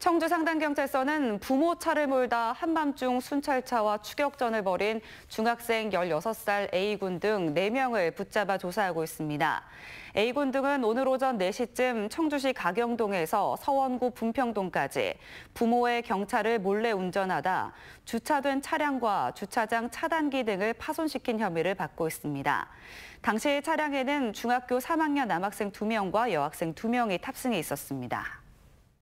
청주 상당경찰서는 부모 차를 몰다 한밤중 순찰차와 추격전을 벌인 중학생 16살 A군 등 4명을 붙잡아 조사하고 있습니다. A군 등은 오늘 오전 4시쯤 청주시 가경동에서 서원구 분평동까지 부모의 경차를 몰래 운전하다 주차된 차량과 주차장 차단기 등을 파손시킨 혐의를 받고 있습니다. 당시 차량에는 중학교 3학년 남학생 2명과 여학생 2명이 탑승해 있었습니다.